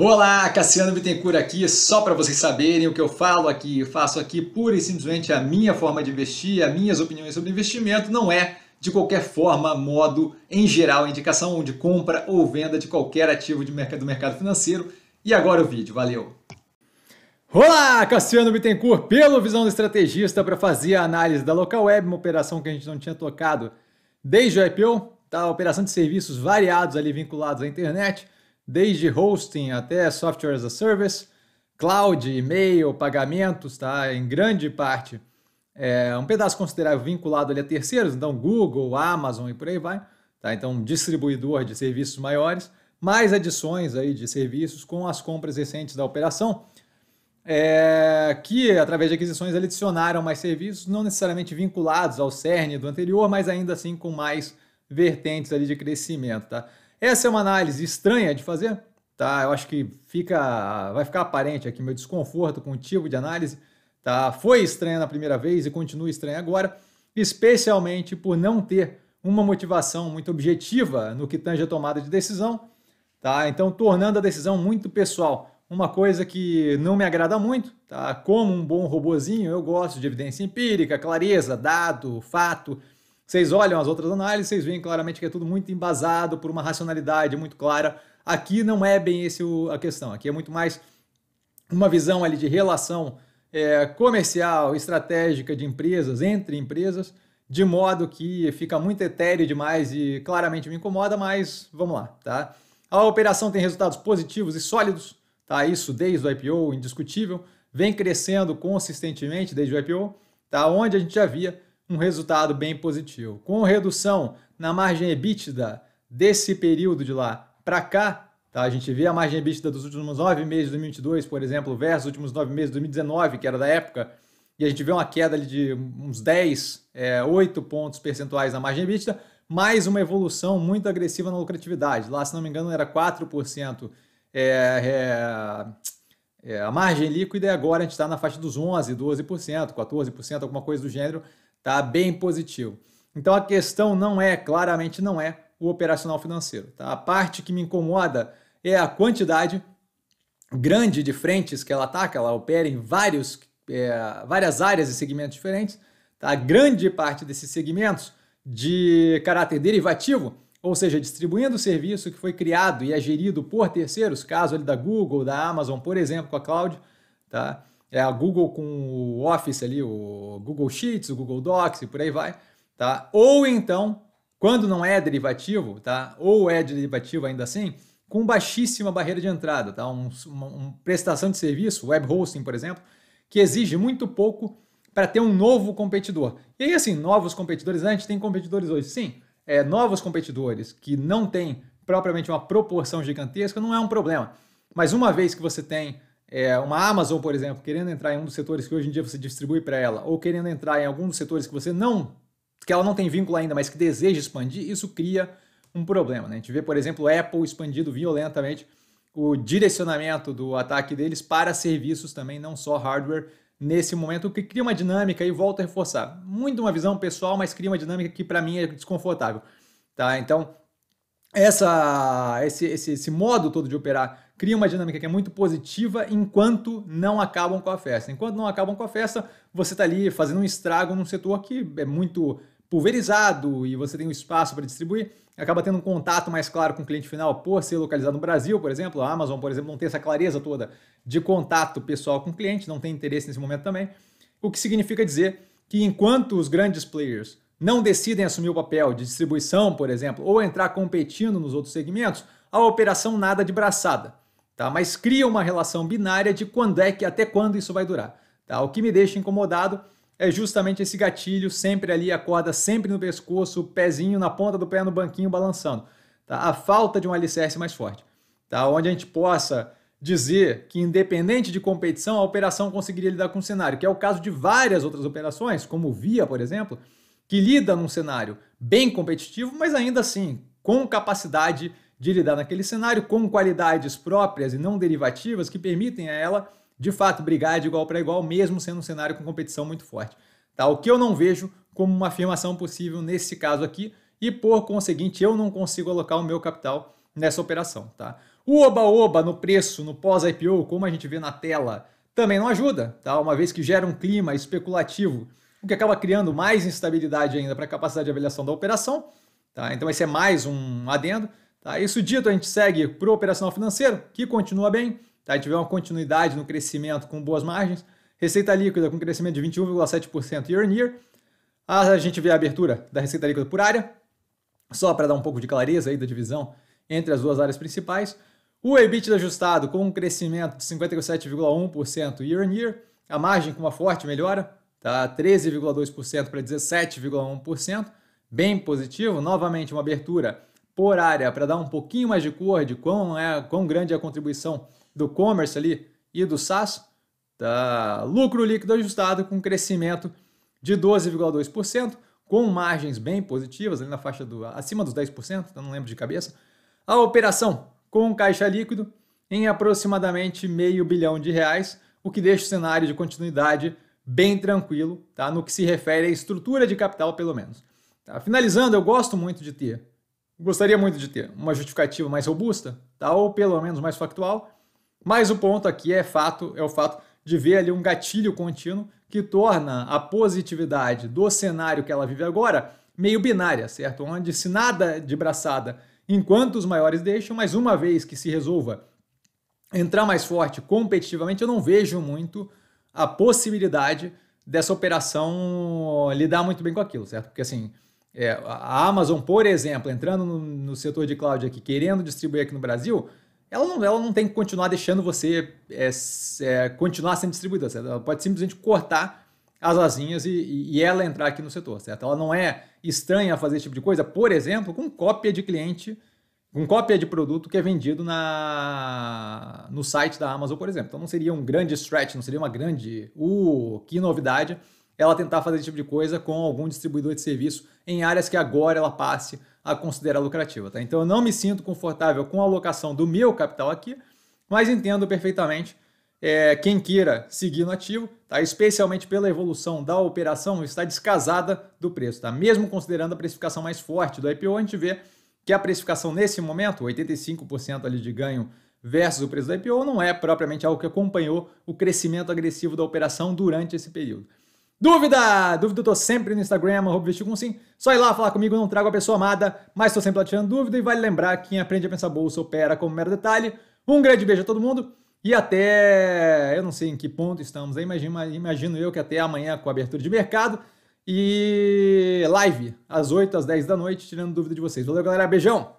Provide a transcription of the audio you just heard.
Olá, Cassiano Bittencourt aqui, só para vocês saberem o que eu falo aqui, eu faço aqui pura e simplesmente a minha forma de investir, as minhas opiniões sobre investimento, não é de qualquer forma, modo, em geral, indicação de compra ou venda de qualquer ativo de mercado, do mercado financeiro. E agora o vídeo, valeu! Olá, Cassiano Bittencourt, pelo Visão do Estrategista, para fazer a análise da Local Web, uma operação que a gente não tinha tocado desde o IPO, tá? operação de serviços variados ali vinculados à internet, desde hosting até software as a service, cloud, e-mail, pagamentos, tá? Em grande parte, é um pedaço considerável vinculado ali a terceiros, então Google, Amazon e por aí vai, tá? Então distribuidor de serviços maiores, mais adições aí de serviços com as compras recentes da operação, é, que através de aquisições adicionaram mais serviços, não necessariamente vinculados ao cerne do anterior, mas ainda assim com mais vertentes ali de crescimento, tá? Essa é uma análise estranha de fazer, tá? Eu acho que fica, vai ficar aparente aqui meu desconforto com o tipo de análise, tá? Foi estranha na primeira vez e continua estranha agora, especialmente por não ter uma motivação muito objetiva no que tange a tomada de decisão, tá? Então, tornando a decisão muito pessoal. Uma coisa que não me agrada muito, tá? Como um bom robozinho, eu gosto de evidência empírica, clareza, dado, fato, vocês olham as outras análises, vocês veem claramente que é tudo muito embasado por uma racionalidade muito clara. Aqui não é bem esse o, a questão. Aqui é muito mais uma visão ali de relação é, comercial, estratégica de empresas, entre empresas, de modo que fica muito etéreo demais e claramente me incomoda, mas vamos lá, tá? A operação tem resultados positivos e sólidos, tá? Isso desde o IPO, indiscutível, vem crescendo consistentemente desde o IPO, tá? Onde a gente já via um resultado bem positivo. Com redução na margem EBITDA desse período de lá para cá, tá? a gente vê a margem EBITDA dos últimos nove meses de 2022, por exemplo, versus os últimos nove meses de 2019, que era da época, e a gente vê uma queda de uns 10, é, 8 pontos percentuais na margem EBITDA, mais uma evolução muito agressiva na lucratividade. Lá, se não me engano, era 4% é, é, é, a margem líquida e agora a gente está na faixa dos 11, 12%, 14%, alguma coisa do gênero tá? Bem positivo. Então a questão não é, claramente não é o operacional financeiro, tá? A parte que me incomoda é a quantidade grande de frentes que ela ataca, ela opera em vários, é, várias áreas e segmentos diferentes, tá? Grande parte desses segmentos de caráter derivativo, ou seja, distribuindo o serviço que foi criado e é gerido por terceiros, caso ali da Google, da Amazon, por exemplo, com a cloud, tá? é a Google com o Office ali, o Google Sheets, o Google Docs e por aí vai, tá? Ou então, quando não é derivativo, tá? Ou é derivativo ainda assim, com baixíssima barreira de entrada, tá? Um, uma, prestação de serviço, web hosting, por exemplo, que exige muito pouco para ter um novo competidor. E aí, assim, novos competidores, a gente tem competidores hoje, sim, é, novos competidores que não têm propriamente uma proporção gigantesca, não é um problema. Mas uma vez que você tem é, uma Amazon, por exemplo, querendo entrar em um dos setores que hoje em dia você distribui para ela, ou querendo entrar em algum dos setores que você não, que ela não tem vínculo ainda, mas que deseja expandir, isso cria um problema. Né? A gente vê, por exemplo, o Apple expandido violentamente o direcionamento do ataque deles para serviços também, não só hardware, nesse momento, o que cria uma dinâmica e volta a reforçar. Muito uma visão pessoal, mas cria uma dinâmica que para mim é desconfortável. Tá? Então, essa, esse, esse, esse modo todo de operar cria uma dinâmica que é muito positiva enquanto não acabam com a festa. Enquanto não acabam com a festa, você está ali fazendo um estrago num setor que é muito pulverizado e você tem um espaço para distribuir, acaba tendo um contato mais claro com o cliente final por ser localizado no Brasil, por exemplo. A Amazon, por exemplo, não tem essa clareza toda de contato pessoal com o cliente, não tem interesse nesse momento também. O que significa dizer que enquanto os grandes players não decidem assumir o papel de distribuição, por exemplo, ou entrar competindo nos outros segmentos, a operação nada de braçada, tá? Mas cria uma relação binária de quando é que até quando isso vai durar, tá? O que me deixa incomodado é justamente esse gatilho sempre ali, a corda sempre no pescoço, o pezinho na ponta do pé no banquinho balançando, tá? A falta de um alicerce mais forte, tá? Onde a gente possa dizer que independente de competição, a operação conseguiria lidar com o cenário, que é o caso de várias outras operações, como o Via, por exemplo, que lida num cenário bem competitivo, mas ainda assim com capacidade de lidar naquele cenário, com qualidades próprias e não derivativas que permitem a ela, de fato, brigar de igual para igual, mesmo sendo um cenário com competição muito forte. Tá? O que eu não vejo como uma afirmação possível nesse caso aqui, e por conseguinte, eu não consigo alocar o meu capital nessa operação. Tá? O oba-oba no preço, no pós-IPO, como a gente vê na tela, também não ajuda, tá? uma vez que gera um clima especulativo o que acaba criando mais instabilidade ainda para a capacidade de avaliação da operação. Tá? Então, esse é mais um adendo. Tá? Isso dito, a gente segue para o operacional financeiro, que continua bem. Tá? A gente vê uma continuidade no crescimento com boas margens. Receita líquida com crescimento de 21,7% year on year. A gente vê a abertura da receita líquida por área, só para dar um pouco de clareza aí da divisão entre as duas áreas principais. O EBITDA ajustado com um crescimento de 57,1% year on year, a margem com uma forte melhora, tá? 13,2% para 17,1%, bem positivo. Novamente, uma abertura por área para dar um pouquinho mais de cor de quão, é, quão grande é a contribuição do comércio ali e do SaaS. Tá? Lucro líquido ajustado com crescimento de 12,2%, com margens bem positivas, ali na faixa do acima dos 10%, então não lembro de cabeça. A operação com caixa líquido em aproximadamente meio bilhão de reais, o que deixa o cenário de continuidade bem tranquilo, tá? no que se refere à estrutura de capital, pelo menos. Tá? Finalizando, eu gosto muito de ter, gostaria muito de ter uma justificativa mais robusta, tá? ou pelo menos mais factual, mas o ponto aqui é fato, é o fato de ver ali um gatilho contínuo que torna a positividade do cenário que ela vive agora meio binária, certo? Onde se nada de braçada enquanto os maiores deixam, mas uma vez que se resolva entrar mais forte competitivamente, eu não vejo muito a possibilidade dessa operação eh, lidar muito bem com aquilo, certo? Porque assim, é, a Amazon, por exemplo, entrando no, no, setor de cloud aqui, querendo distribuir aqui no Brasil, ela não, ela não tem que continuar deixando você é, é, continuar sendo distribuída, certo? Ela pode simplesmente cortar as asinhas e, e, ela entrar aqui no setor, certo? Ela não é estranha a fazer esse tipo de coisa, por exemplo, com cópia de cliente com cópia de produto que é vendido na, no site da Amazon, por exemplo. Então não seria um grande stretch, não seria uma grande. Uh, que novidade ela tentar fazer esse tipo de coisa com algum distribuidor de serviço em áreas que agora ela passe a considerar lucrativa. Tá? Então eu não me sinto confortável com a alocação do meu capital aqui, mas entendo perfeitamente é, quem queira seguir no ativo, tá? especialmente pela evolução da operação, está descasada do preço. Tá? Mesmo considerando a precificação mais forte do IPO, a gente vê que a precificação nesse momento, 85% ali de ganho versus o preço da IPO, não é propriamente algo que acompanhou o crescimento agressivo da operação durante esse período. Dúvida! Dúvida eu tô sempre no Instagram, com sim. Só ir lá falar comigo, não trago a pessoa amada, mas tô sempre lá tirando dúvida e vale lembrar que quem aprende a pensar bolsa opera como mero detalhe. Um grande beijo a todo mundo e até... eu não sei em que ponto estamos aí, imagino eu que até amanhã com a abertura de mercado. E live, às 8, às 10 da noite, tirando dúvida de vocês. Valeu, galera. Beijão!